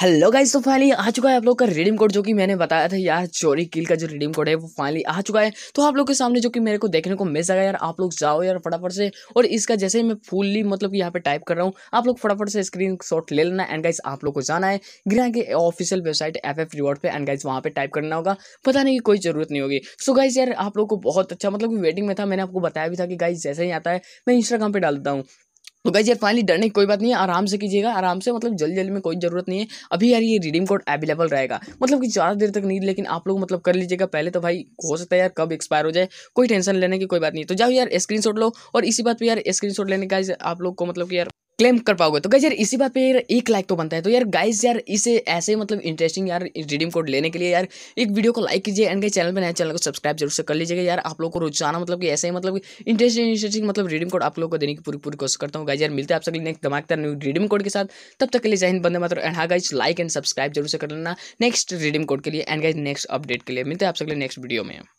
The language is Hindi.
हेलो गाइस तो फाइनली आ चुका है आप लोग का रिडीम कोड जो कि मैंने बताया था यार चोरी किल का जो रिडीम कोड है वो फाइनली आ चुका है तो आप लोग के सामने जो कि मेरे को देखने को मिल जाएगा यार आप लोग जाओ यार फटाफट से और इसका जैसे ही मैं फुल्ली मतलब कि यहाँ पे टाइप कर रहा हूँ आप लोग फटाफट से स्क्रीन ले लेना एंड गाइज आप लोग को जाना है ग्रह के ऑफिशियल वेबसाइट एफ एफ रिवॉर्ड पर एंड गाइज वहाँ पर टाइप करना होगा पता नहीं कोई जरूरत नहीं होगी सो गाइज यार आप लोग को बहुत अच्छा मतलब वेटिंग में था मैंने आपको बताया भी था कि गाइज जैसे ही आता है मैं इंस्टाग्राम पर डालता हूँ तो गाइज यार फाइनली डरने की कोई बात नहीं है आराम से कीजिएगा आराम से मतलब जल्दी जल्दी में कोई ज़रूरत नहीं है अभी यार ये रिडीम कोड अवेलेबल रहेगा मतलब कि ज़्यादा देर तक नहीं लेकिन आप लोग मतलब कर लीजिएगा पहले तो भाई हो सकता है यार कब एक्सपायर हो जाए कोई टेंशन लेने की कोई बात नहीं तो जाओ यार स्क्रीन लो और इसी बात पर यार स्क्रीन लेने का आप लोग को मतलब कि यार क्लेम कर पाओगे तो गाइज यार इसी बात पे यार एक लाइक तो बनता है तो यार गाइज यार इसे ऐसे मतलब इंटरेस्टिंग यार रिडीम कोड लेने के लिए यार एक वीडियो को लाइक कीजिए एंड गाइज चैनल पर नया चैनल को सब्सक्राइब जरूर से कर लीजिएगा यार आप लोग को रोजाना मतलब कि ऐसे ही मतलब इंटरेस्टिंग इंटरेस्टिंग मतलब रिडीम कोड आप लोग को देने की पूरी पूरी कोशिश करता हूँ गाइज यार मिलते आप सभी नेक्स्ट धमाकेदार न्यू रिडीम कोड के साथ तब तक के लिए जहन बंदे मतलब एंड हाँ गाइज लाइक एंड सब्सक्राइब जरूर से कर लेना नेक्स्ट रिडीम कोड के लिए एंड गाइज नेक्स्ट अपडेट के लिए मिलते हैं आप सभी नेक्स्ट वीडियो में